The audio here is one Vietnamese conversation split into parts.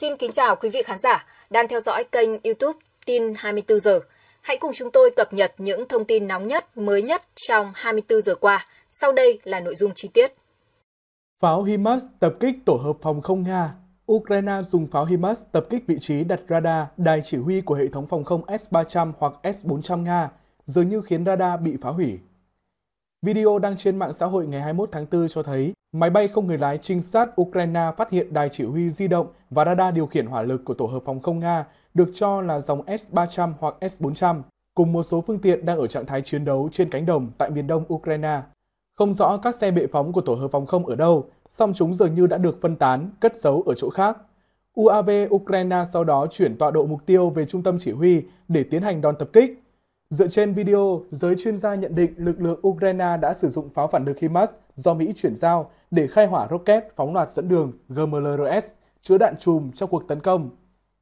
Xin kính chào quý vị khán giả đang theo dõi kênh YouTube Tin 24 giờ. Hãy cùng chúng tôi cập nhật những thông tin nóng nhất, mới nhất trong 24 giờ qua. Sau đây là nội dung chi tiết. Pháo HIMARS tập kích tổ hợp phòng không Nga. Ukraine dùng pháo HIMARS tập kích vị trí đặt radar đài chỉ huy của hệ thống phòng không S-300 hoặc S-400 Nga, dường như khiến radar bị phá hủy. Video đăng trên mạng xã hội ngày 21 tháng 4 cho thấy máy bay không người lái trinh sát Ukraine phát hiện đài chỉ huy di động và radar điều khiển hỏa lực của tổ hợp phòng không Nga được cho là dòng S-300 hoặc S-400 cùng một số phương tiện đang ở trạng thái chiến đấu trên cánh đồng tại miền đông Ukraine. Không rõ các xe bệ phóng của tổ hợp phòng không ở đâu, song chúng dường như đã được phân tán, cất giấu ở chỗ khác. UAV Ukraine sau đó chuyển tọa độ mục tiêu về trung tâm chỉ huy để tiến hành đòn tập kích. Dựa trên video, giới chuyên gia nhận định lực lượng Ukraine đã sử dụng pháo phản lực HIMARS do Mỹ chuyển giao để khai hỏa rocket phóng loạt dẫn đường GMLRS chứa đạn chùm trong cuộc tấn công.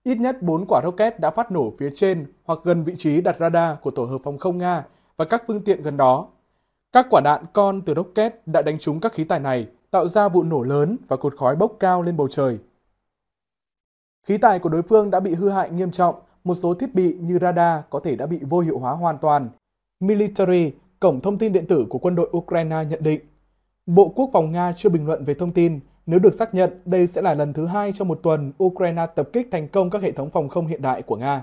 Ít nhất 4 quả rocket đã phát nổ phía trên hoặc gần vị trí đặt radar của tổ hợp phòng không Nga và các phương tiện gần đó. Các quả đạn con từ rocket đã đánh trúng các khí tài này, tạo ra vụ nổ lớn và cột khói bốc cao lên bầu trời. Khí tài của đối phương đã bị hư hại nghiêm trọng một số thiết bị như radar có thể đã bị vô hiệu hóa hoàn toàn. Military, cổng thông tin điện tử của quân đội Ukraine nhận định. Bộ Quốc phòng Nga chưa bình luận về thông tin, nếu được xác nhận, đây sẽ là lần thứ hai trong một tuần Ukraine tập kích thành công các hệ thống phòng không hiện đại của Nga.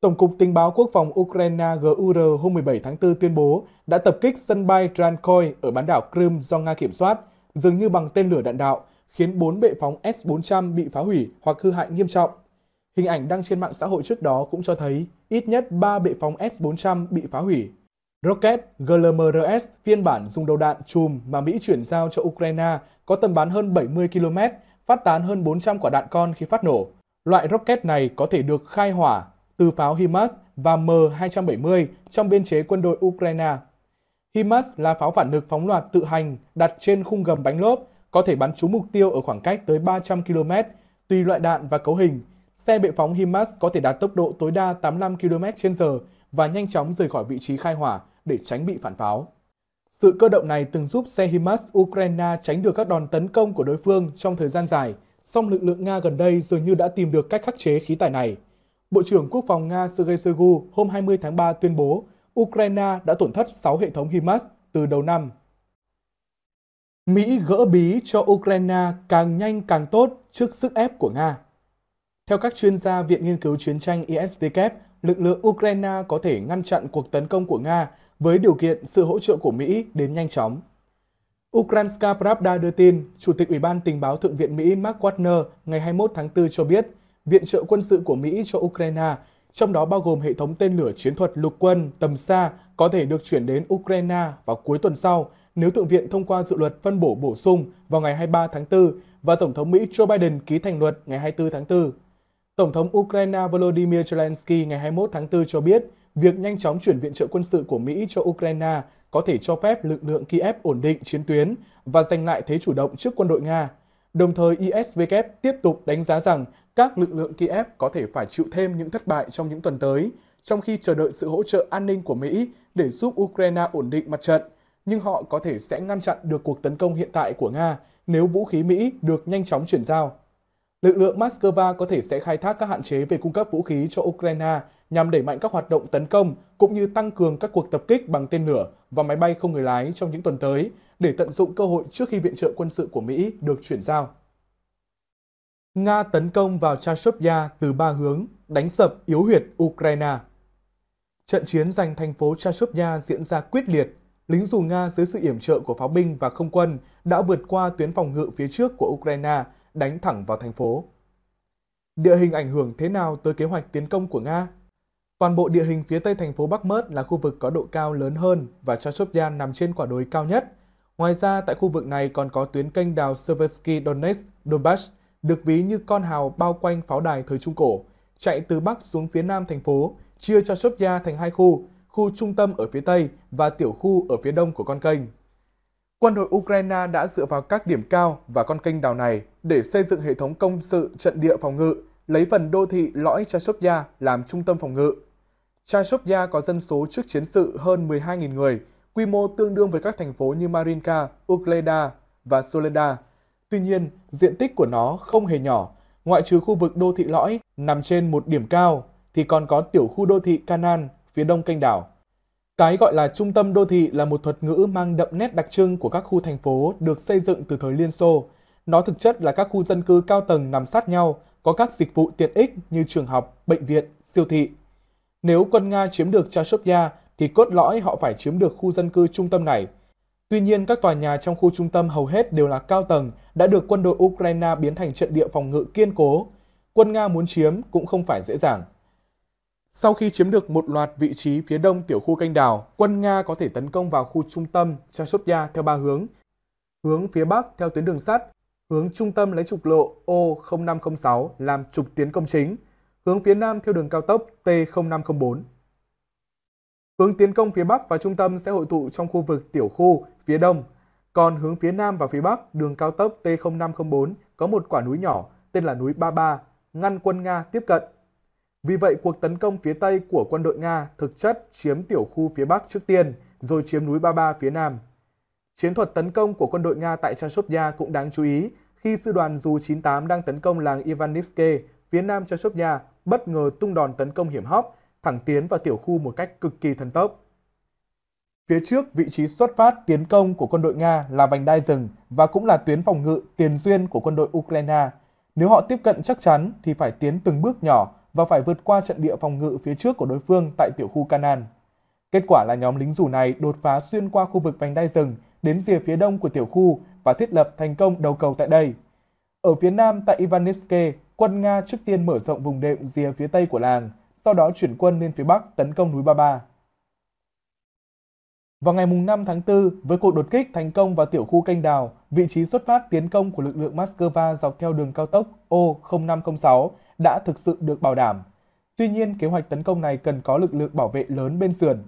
Tổng cục Tình báo Quốc phòng Ukraine GUR hôm 17 tháng 4 tuyên bố đã tập kích sân bay Trankoy ở bán đảo Crimea do Nga kiểm soát, dường như bằng tên lửa đạn đạo, khiến 4 bệ phóng S-400 bị phá hủy hoặc hư hại nghiêm trọng. Hình ảnh đăng trên mạng xã hội trước đó cũng cho thấy ít nhất 3 bệ phóng S-400 bị phá hủy. Rocket GLMRS phiên bản dùng đầu đạn chùm mà Mỹ chuyển giao cho Ukraine có tầm bắn hơn 70 km, phát tán hơn 400 quả đạn con khi phát nổ. Loại rocket này có thể được khai hỏa từ pháo HIMARS và M270 trong biên chế quân đội Ukraine. HIMARS là pháo phản lực phóng loạt tự hành đặt trên khung gầm bánh lốp, có thể bắn trúng mục tiêu ở khoảng cách tới 300 km, tùy loại đạn và cấu hình – Xe bệ phóng HIMARS có thể đạt tốc độ tối đa 85 km/h và nhanh chóng rời khỏi vị trí khai hỏa để tránh bị phản pháo. Sự cơ động này từng giúp xe HIMARS Ukraine tránh được các đòn tấn công của đối phương trong thời gian dài, song lực lượng Nga gần đây dường như đã tìm được cách khắc chế khí tài này. Bộ trưởng Quốc phòng Nga Sergei Shoigu hôm 20 tháng 3 tuyên bố Ukraine đã tổn thất 6 hệ thống HIMARS từ đầu năm. Mỹ gỡ bí cho Ukraine càng nhanh càng tốt trước sức ép của Nga. Theo các chuyên gia Viện Nghiên cứu Chiến tranh ISW, lực lượng Ukraine có thể ngăn chặn cuộc tấn công của Nga với điều kiện sự hỗ trợ của Mỹ đến nhanh chóng. Ukrainska Pravda đưa tin, Chủ tịch Ủy ban Tình báo Thượng viện Mỹ Mark Wagner ngày 21 tháng 4 cho biết, viện trợ quân sự của Mỹ cho Ukraine, trong đó bao gồm hệ thống tên lửa chiến thuật lục quân tầm xa có thể được chuyển đến Ukraine vào cuối tuần sau nếu Thượng viện thông qua dự luật phân bổ bổ sung vào ngày 23 tháng 4 và Tổng thống Mỹ Joe Biden ký thành luật ngày 24 tháng 4. Tổng thống Ukraine Volodymyr Zelensky ngày 21 tháng 4 cho biết, việc nhanh chóng chuyển viện trợ quân sự của Mỹ cho Ukraine có thể cho phép lực lượng Kiev ổn định chiến tuyến và giành lại thế chủ động trước quân đội Nga. Đồng thời, ISVK tiếp tục đánh giá rằng các lực lượng Kiev có thể phải chịu thêm những thất bại trong những tuần tới, trong khi chờ đợi sự hỗ trợ an ninh của Mỹ để giúp Ukraine ổn định mặt trận. Nhưng họ có thể sẽ ngăn chặn được cuộc tấn công hiện tại của Nga nếu vũ khí Mỹ được nhanh chóng chuyển giao lực lượng Moscow có thể sẽ khai thác các hạn chế về cung cấp vũ khí cho Ukraine nhằm đẩy mạnh các hoạt động tấn công cũng như tăng cường các cuộc tập kích bằng tên lửa và máy bay không người lái trong những tuần tới để tận dụng cơ hội trước khi viện trợ quân sự của Mỹ được chuyển giao. Nga tấn công vào Chashovya từ ba hướng, đánh sập yếu huyệt Ukraine. Trận chiến giành thành phố Chashovya diễn ra quyết liệt. Lính dù Nga dưới sự yểm trợ của pháo binh và không quân đã vượt qua tuyến phòng ngự phía trước của Ukraine – đánh thẳng vào thành phố. Địa hình ảnh hưởng thế nào tới kế hoạch tiến công của Nga? Toàn bộ địa hình phía tây thành phố Bắc Mớt là khu vực có độ cao lớn hơn và Chashopyan nằm trên quả đồi cao nhất. Ngoài ra, tại khu vực này còn có tuyến kênh đào Seversky Donetsk, Donbass, được ví như con hào bao quanh pháo đài thời Trung Cổ, chạy từ Bắc xuống phía Nam thành phố, chia Chashopyan thành hai khu, khu trung tâm ở phía Tây và tiểu khu ở phía Đông của con kênh. Quân đội Ukraine đã dựa vào các điểm cao và con kênh đào này để xây dựng hệ thống công sự trận địa phòng ngự, lấy phần đô thị lõi Chashovya làm trung tâm phòng ngự. Chashovya có dân số trước chiến sự hơn 12.000 người, quy mô tương đương với các thành phố như Marinka, Ukleda và Soleda. Tuy nhiên, diện tích của nó không hề nhỏ, ngoại trừ khu vực đô thị lõi nằm trên một điểm cao thì còn có tiểu khu đô thị Kanan phía đông kênh đảo. Cái gọi là trung tâm đô thị là một thuật ngữ mang đậm nét đặc trưng của các khu thành phố được xây dựng từ thời Liên Xô. Nó thực chất là các khu dân cư cao tầng nằm sát nhau, có các dịch vụ tiện ích như trường học, bệnh viện, siêu thị. Nếu quân Nga chiếm được Chashopya thì cốt lõi họ phải chiếm được khu dân cư trung tâm này. Tuy nhiên, các tòa nhà trong khu trung tâm hầu hết đều là cao tầng, đã được quân đội Ukraine biến thành trận địa phòng ngự kiên cố. Quân Nga muốn chiếm cũng không phải dễ dàng. Sau khi chiếm được một loạt vị trí phía đông tiểu khu canh đảo, quân Nga có thể tấn công vào khu trung tâm Chashopya theo ba hướng. Hướng phía bắc theo tuyến đường sắt, hướng trung tâm lấy trục lộ O0506 làm trục tiến công chính, hướng phía nam theo đường cao tốc T0504. Hướng tiến công phía bắc và trung tâm sẽ hội tụ trong khu vực tiểu khu phía đông, còn hướng phía nam và phía bắc đường cao tốc T0504 có một quả núi nhỏ tên là núi 33, ngăn quân Nga tiếp cận vì vậy, cuộc tấn công phía Tây của quân đội Nga thực chất chiếm tiểu khu phía Bắc trước tiên, rồi chiếm núi Ba Ba phía Nam. Chiến thuật tấn công của quân đội Nga tại Chashovya cũng đáng chú ý khi sư đoàn Dù-98 đang tấn công làng Ivanivske phía nam Chashovya bất ngờ tung đòn tấn công hiểm hóc, thẳng tiến vào tiểu khu một cách cực kỳ thần tốc. Phía trước, vị trí xuất phát tiến công của quân đội Nga là vành đai rừng và cũng là tuyến phòng ngự tiền duyên của quân đội Ukraine. Nếu họ tiếp cận chắc chắn thì phải tiến từng bước nhỏ và phải vượt qua trận địa phòng ngự phía trước của đối phương tại tiểu khu Canaan. Kết quả là nhóm lính dù này đột phá xuyên qua khu vực vành đai rừng đến rìa phía đông của tiểu khu và thiết lập thành công đầu cầu tại đây. Ở phía nam tại Ivanivske, quân Nga trước tiên mở rộng vùng đệm rìa phía tây của làng, sau đó chuyển quân lên phía bắc tấn công núi Ba Ba. Vào ngày 5 tháng 4, với cuộc đột kích thành công vào tiểu khu canh đào, vị trí xuất phát tiến công của lực lượng Moscow dọc theo đường cao tốc O0506 đã thực sự được bảo đảm. Tuy nhiên, kế hoạch tấn công này cần có lực lượng bảo vệ lớn bên sườn.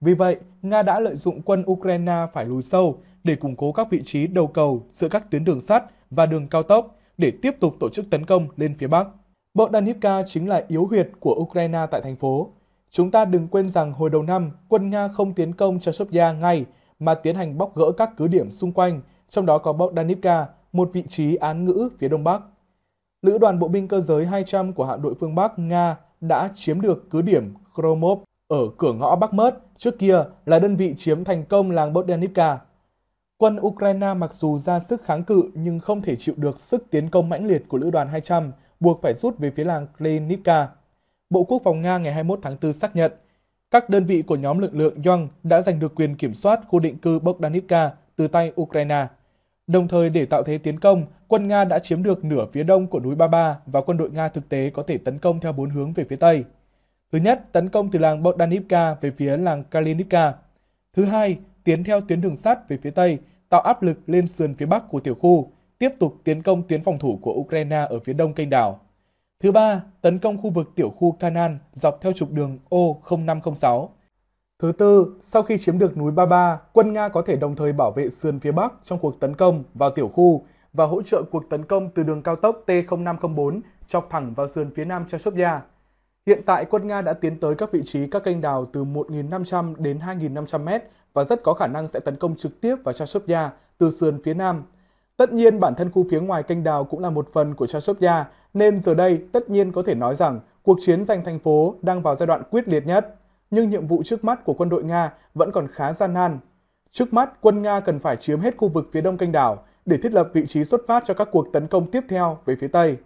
Vì vậy, Nga đã lợi dụng quân Ukraine phải lùi sâu để củng cố các vị trí đầu cầu giữa các tuyến đường sắt và đường cao tốc để tiếp tục tổ chức tấn công lên phía Bắc. Bogdanivka chính là yếu huyệt của Ukraine tại thành phố. Chúng ta đừng quên rằng hồi đầu năm, quân Nga không tiến công cho Sopya ngay mà tiến hành bóc gỡ các cứ điểm xung quanh, trong đó có Bogdanivka, một vị trí án ngữ phía đông bắc. Lữ đoàn bộ binh cơ giới 200 của hạm đội phương Bắc Nga đã chiếm được cứ điểm Kromov ở cửa ngõ Bắc Mớt, trước kia là đơn vị chiếm thành công làng Bodyanivka. Quân Ukraine mặc dù ra sức kháng cự nhưng không thể chịu được sức tiến công mãnh liệt của lữ đoàn 200, buộc phải rút về phía làng Klinivka. Bộ Quốc phòng Nga ngày 21 tháng 4 xác nhận, các đơn vị của nhóm lực lượng Yong đã giành được quyền kiểm soát khu định cư Bogdanivka từ tay Ukraine. Đồng thời để tạo thế tiến công, quân Nga đã chiếm được nửa phía đông của núi Ba Ba và quân đội Nga thực tế có thể tấn công theo bốn hướng về phía Tây. Thứ nhất, tấn công từ làng Bogdanivka về phía làng Kalinivka. Thứ hai, tiến theo tuyến đường sắt về phía Tây, tạo áp lực lên sườn phía Bắc của tiểu khu, tiếp tục tiến công tuyến phòng thủ của Ukraine ở phía đông kênh đảo. Thứ ba, tấn công khu vực tiểu khu Kanan dọc theo trục đường O0506. Thứ tư, sau khi chiếm được núi Ba Ba, quân Nga có thể đồng thời bảo vệ sườn phía Bắc trong cuộc tấn công vào tiểu khu và hỗ trợ cuộc tấn công từ đường cao tốc T0504 chọc thẳng vào sườn phía nam Chashopya. Hiện tại, quân Nga đã tiến tới các vị trí các kênh đào từ 1.500 đến 2.500 mét và rất có khả năng sẽ tấn công trực tiếp vào Chashopya từ sườn phía nam. Tất nhiên, bản thân khu phía ngoài kênh đào cũng là một phần của Chashopya, nên giờ đây tất nhiên có thể nói rằng cuộc chiến giành thành phố đang vào giai đoạn quyết liệt nhất nhưng nhiệm vụ trước mắt của quân đội Nga vẫn còn khá gian nan. Trước mắt, quân Nga cần phải chiếm hết khu vực phía đông kênh đảo để thiết lập vị trí xuất phát cho các cuộc tấn công tiếp theo về phía Tây.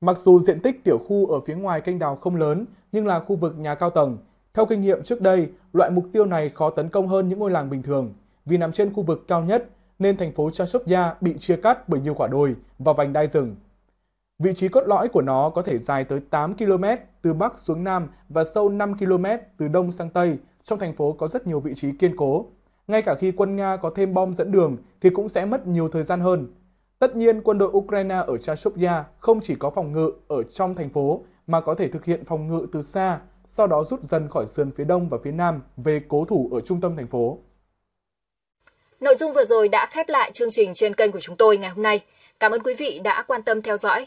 Mặc dù diện tích tiểu khu ở phía ngoài kênh đào không lớn, nhưng là khu vực nhà cao tầng. Theo kinh nghiệm trước đây, loại mục tiêu này khó tấn công hơn những ngôi làng bình thường, vì nằm trên khu vực cao nhất nên thành phố Chashopya bị chia cắt bởi nhiều quả đồi và vành đai rừng. Vị trí cốt lõi của nó có thể dài tới 8 km từ Bắc xuống Nam và sâu 5 km từ Đông sang Tây. Trong thành phố có rất nhiều vị trí kiên cố. Ngay cả khi quân Nga có thêm bom dẫn đường thì cũng sẽ mất nhiều thời gian hơn. Tất nhiên, quân đội Ukraine ở Chashovya không chỉ có phòng ngự ở trong thành phố mà có thể thực hiện phòng ngự từ xa, sau đó rút dần khỏi sườn phía đông và phía nam về cố thủ ở trung tâm thành phố. Nội dung vừa rồi đã khép lại chương trình trên kênh của chúng tôi ngày hôm nay. Cảm ơn quý vị đã quan tâm theo dõi.